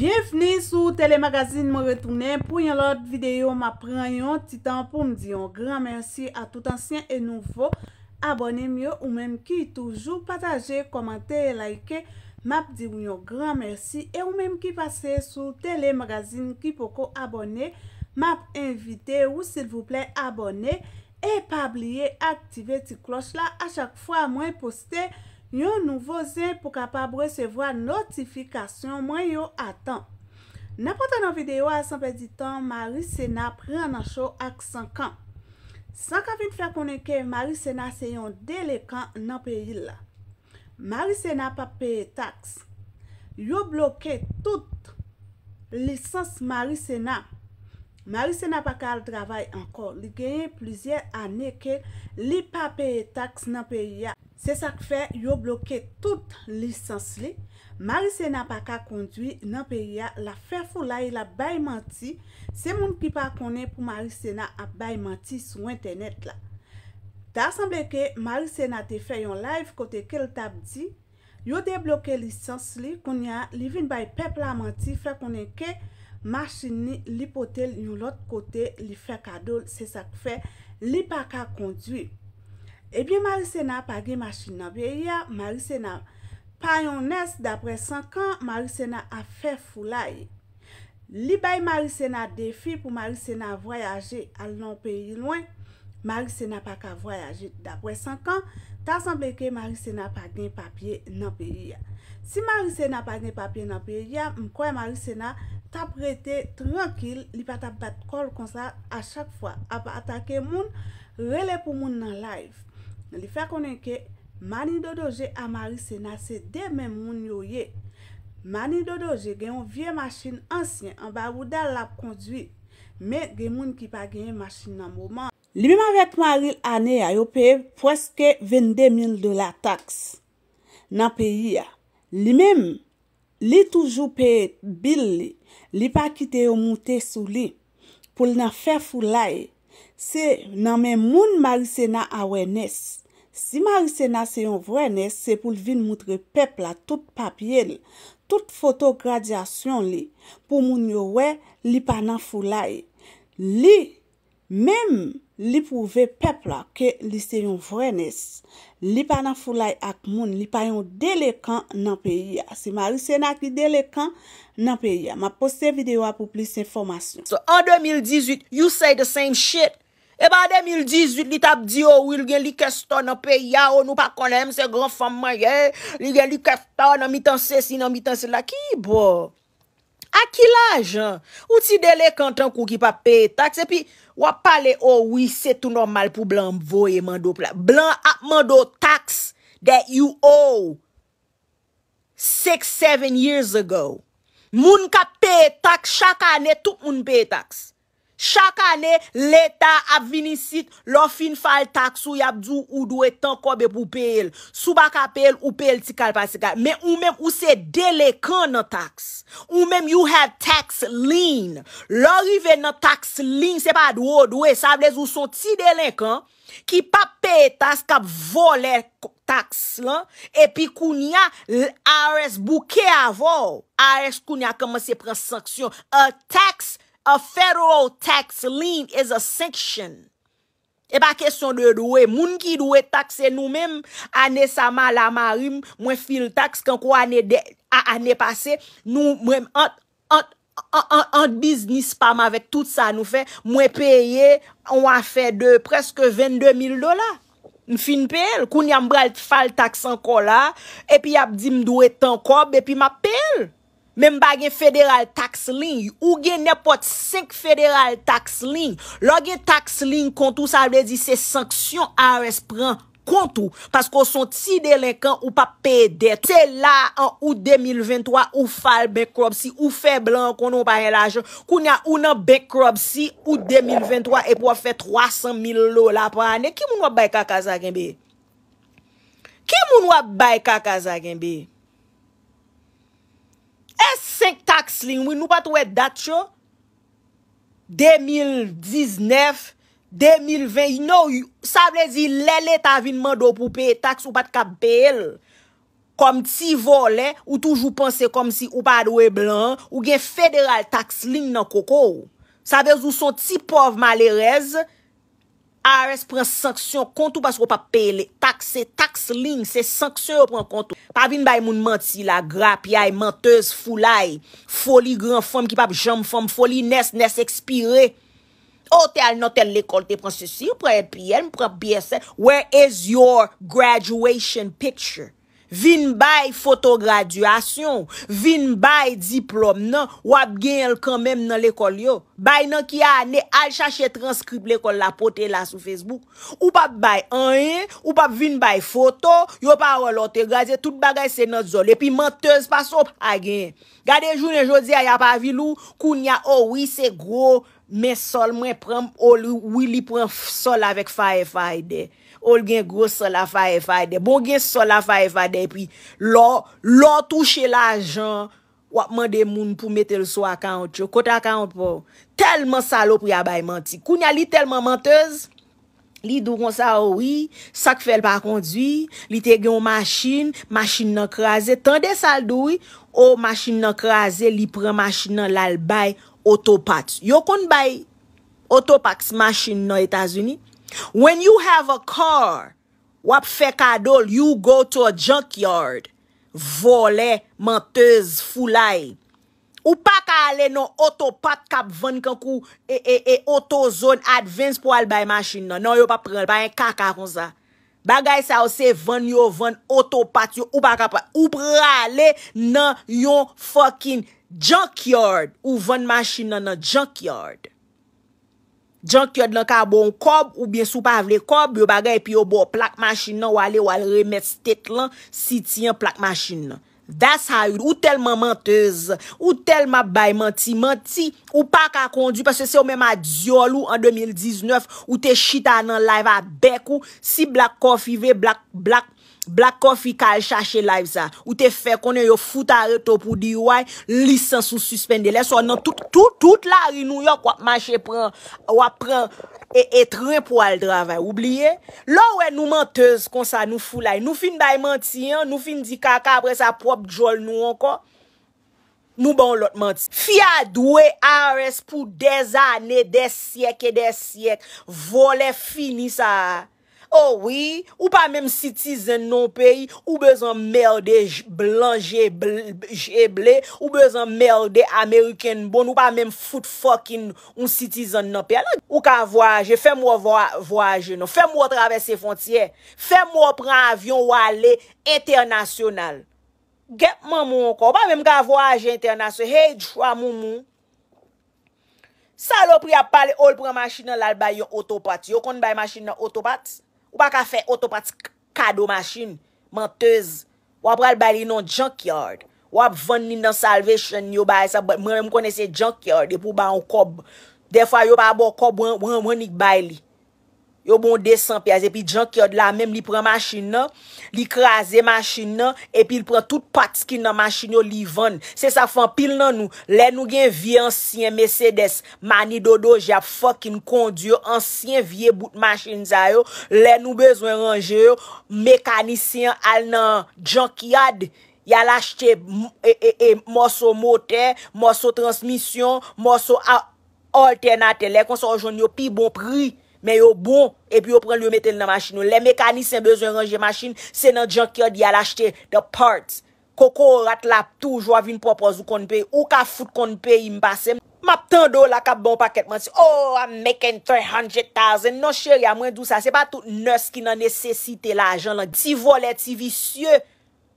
Bienveni sou telemagazine mwen retounen pou yon lot videyo m apren yon titan pou m di yon gran mersi a tout ansyen e nouvo. Abone m yo ou menm ki toujou pataje, komante, like, map di yon gran mersi. E ou menm ki pase sou telemagazine ki poko abone, map invite ou sil vouple abone. E pa bliye aktive ti klos la a chak fwa mwen poste. Yon nouvo zin pou kapab resevo a notifikasyon mwen yon atan. Na pwantan an videyo a sanpe di tan, Marisena pre nan chou ak sankan. Sankan fin fè konen ke Marisena se yon delekan nan pe yil la. Marisena pa peye taks. Yon bloke tout lisans Marisena. Marisena pa kal travay ankon. Li genye plizye ane ke li pa peye taks nan pe yil la. Se sak fe, yo bloke tout lisans li. Marisena pa ka kondwi nan periya la fe fou la e la bay manti. Se moun ki pa konen pou Marisena ap bay manti sou internet la. Ta asamble ke Marisena te fe yon live kote ke l tab di. Yo de bloke lisans li konen li vin bay pep la manti. Se sak fe, yo bloke tout lisans li. Fè konen ke masini li potel yon lot kote li fe kadole. Se sak fe, li pa ka kondwi. Ebyen eh Maricena pa gen machin nan periya, Maricena pa yon nes dapre 5 an, Maricena a fe fulay. Li bay Maricena defi pou Maricena voyaje al nan periya lwen, Maricena pa ka voyaje dapre 5 an, ta sanpeke Maricena pa gen papye nan periya. Si Maricena pa gen papye nan periya, mkwe Maricena ta prete tranquil li pa ta bat kol konsa a chak fwa, a pa atake moun, rele pou moun nan laif. Nan li fè konen ke, mani dodoje a mari se nasè demen moun yo ye. Mani dodoje gen yon vie masin ansyen, an ba wou dal la p kondwi. Men gen moun ki pa gen yon masin nan mouman. Li mèm avèk mari anè a yo peyè pweske 22 mil dola taks nan peyè. Li mèm li toujou peyè bil li, li pa kite yo moutè sou li pou li nan fè foulayè. Se nan men moun Marisena a wè nès, si Marisena se yon wè nès, se pou l vin moutre pepl a tout papyèl, tout fotogradiasyon li, pou moun yowè li panan foulay. Li, menm! Li pouve pepla ke li se yon vrenes, li pa nan fulay ak moun, li pa yon delekan nan peya. Si ma ruse nan ki delekan nan peya. Ma poste video a pou plis informasyon. So an 2018, you say the same shit. E ba an 2018, li tap di yo, oh, ou il gen li kesto nan peya, ou oh, nou pa konem se grand famman ye. Li gen li kesto nan mitan se si nan mitan se la ki, bo. A ki la jan? Ou ti dele kantan kou ki pa paye taks? Epi wap pale, o, oh wi, se tout normal pou blan mvoye mando. Blan ap mando taks that you owe six, seven years ago. Moun ka paye taks, chaka ane tout moun paye taks. Chak ane leta ap vinisit lo fin fal taks ou yap djou ou dwe tanko be pou pe el. Sou baka pe el ou pe el tikal pasikal. Men ou men ou se delekan nan taks. Ou men you have tax lien. Lo rive nan taks lien se pa dwe ou dwe. Sab les ou son ti delekan. Ki pa pe etas kap voler taks lan. E pi koun ya ares bouke avol. Ares koun ya koman se pre saksyon. A tax lien. A federal tax lien is a sanction. E pa kesyon de dwe, moun ki dwe takse nou mem, ane sa mal a marim, mwen fil taks, kan kwa ane pase, nou mwen ant biznis pam avet tout sa nou fe, mwen peye, mwen fe de preske 22 mil dola. Mwen fin peye, koun yam brel fal taks anko la, epi ap di mdwe tankob, epi map peye. Mem bagen federal tax lign, ou gen nepot 5 federal tax lign, log gen tax lign kontou, sa vle di se sanksyon a respran kontou, paskou son ti delinkan ou pa pey dete. Se la an ou 2023 ou fal bekrob si, ou feblan konon pa el ajen, kou nya ou nan bekrob si, ou 2023 e pou a fe 300 mil lò la pa ane, ki moun wap bay kaka sa genbe? Ki moun wap bay kaka sa genbe? Ki moun wap bay kaka sa genbe? S5 tax ling mwen nou pat wè dat yo, 2019, 2020, you know, sa wè zi lè lè ta vinman do pou pè tax ou pat kap pè el, kom ti volè, ou toujou pense kom si ou pa dwe blan, ou gen federal tax ling nan koko, sa wè zi ou son ti pov malè rez, Ares pren sanksyon kontou pas wop ap pele. Takse, taks ling, se sanksyon wop pren kontou. Pa vin bay moun manti la, grap, yay, manteuse, fulay. Foli, gran fom, ki pap jom fom. Foli, nes, nes, ekspire. Hotel, notel, lekol, te pren sisi. Wop preyèm, preyèm, preyèm, preyèm. Where is your graduation picture? Vin bay foto graduasyon, vin bay diplom nan, wap gen el kan men nan lekol yo. Bay nan ki a ane, al chache transkrip lekol la pote la sou Facebook. Ou pap bay ane, ou pap vin bay foto, yo pa walo te gazi, tout bagay se nan zole, pi mantez pa sop agen. Gade jounen jodi a yapa vilou, kounya owi oh se grov. Men sol mwen prem ou wi li pren sol avek faye faye de. Ol gen gros sol a faye faye de. Bo gen sol a faye faye de. Pi lo, lo touche la jan. Wapman de moun pou mette l sou akant yo. Kota akant pou. Telman salop pou yabay manti. Kounya li telman mantez. Li dou kon sa oh ouwi. Sak fel pa kondwi. Li te gen yon masin. Masin nan kreaze. Tande saldoui. Ou oh, masin nan kreaze. Li pren masin nan lalbay. Otopat, yo kon bay otopak masjin nan Etasuni, when you have a car, wap fe kadol, you go to a junkyard, vole, mantez, fulay, ou pa kale nan otopak kap ven kankou e e e otozon advance pou al bay masjin nan, nan yo pa prel, pa en kaka kon sa. Bagay sa ou se van yo, van otopat yo, ou baka pat, ou prale nan yon fokin junkyard, ou van mashin nan nan junkyard. Junkyard lan ka bon kob, ou bie sou pa avle kob, yo bagay pi yo bo plak mashin nan, wale wale remet stik lan, siti yon plak mashin nan. Ou telman mentez Ou telman bay menti Menti ou pa ka kondi Pese se ou menman diol ou an 2019 Ou te shita nan live a bek ou Si Black Coffee ve Black Coffee kal chache live sa Ou te fe konen yo futa reto Pou di woy lisans ou suspende le So nan tout la Rino Wap manche pren E etren pou al draven, oubliye. Lo we nou mentez kon sa nou fulay. Nou fin bay mentyen, nou fin di kaka apre sa prop jol nou anko. Nou bon lot mentyen. Fia dwe ares pou dez ane, dez siek e dez siek. Vole fini sa a. Oh ou pa menm citizen nan peyi, ou bezan merde blanje, jeble, ou bezan merde Ameriken bon, ou pa menm foot fucking un citizen nan peyi. Ou ka voyage, fe mwo voyage nan, fe mwo travesse fontiye, fe mwo pre avyon wale internasyonal. Gep mwen mwen kon, ou pa menm ka voyage internasyonal, hey djwa mwen mwen, salopri a pale ol pre masina lal bay yon otopat, yon kon bay masina otopat? Ou pa ka fe otopatik kado machin, mantez. Ou ap ral bale yon junkyard. Ou ap van nin dan salvation yon bale sa. Mwen m konese junkyard, epou ba yon kob. Defwa yon pa bo kob, wan yon ik bale li. yo bon de 100 piase, epi jan kiad la menm li pren machin nan, li kraze machin nan, epi li pren tout pat skil nan machin yo li van, se sa fan pil nan nou, le nou gen vie ansyen Mercedes, mani dodo, ja fokin kondyo, ansyen vie bout machin zayo, le nou bezwen ranjyo, mekanisyen al nan jan kiad, yal achete moso moten, moso transmisyon, moso alternatel, le konson joun yo pi bon pri, Men yo bon, e pi yo pren lyo metel nan machin yo. Le mekanis en bezon ranje machin, se nan djan ki yo di al achete. The parts. Koko rat lap tou, jwa vin propos ou kon pe. Ou ka foute kon pe, im basen. Map tan do la kap bon paket, man se. Oh, I'm making 300,000. Non cherya, mwen dou sa. Se pa tout nes ki nan nesesite la ajan la. Ti volet, ti visye.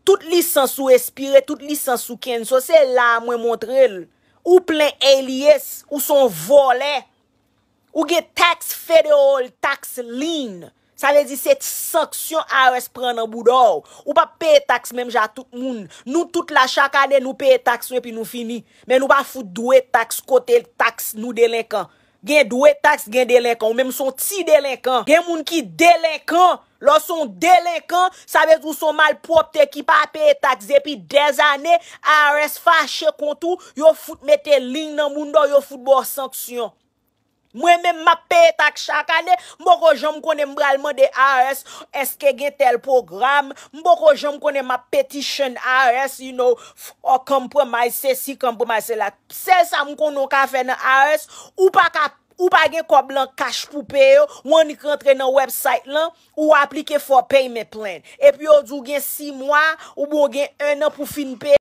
Tout lisans ou espire, tout lisans ou kenso. Se la mwen montre. Ou plen alias, ou son volet. Ou gen taks fedeol, taks lin. Sa vezi set sanksyon ARS pren nan boudou. Ou pa pey taks menm ja tout moun. Nou tout la chak ane nou pey taks wey pi nou fini. Men nou pa foute dwey taks kotey l taks nou delenkan. Gen dwey taks gen delenkan. Ou menm son ti delenkan. Gen moun ki delenkan. Lò son delenkan. Sa vezi ou son malpropte ki pa pey takse. Pi dez ane ARS fache kontou. Yo foute mette lin nan moun do yo foute bo sanksyon. Mwen men ma pe tak chak ane, mbo ko jom konen mbralman de RS, eske gen tel program, mbo ko jom konen ma petition RS, you know, o kompromise se si kompromise la. Se sa mkonon ka fe nan RS, ou pa gen kop lan kash pou pe yo, ou ane kontre nan website lan, ou aplike for payment plan. E pi yo dou gen 6 mwa, ou bo gen 1 nan pou fin pe.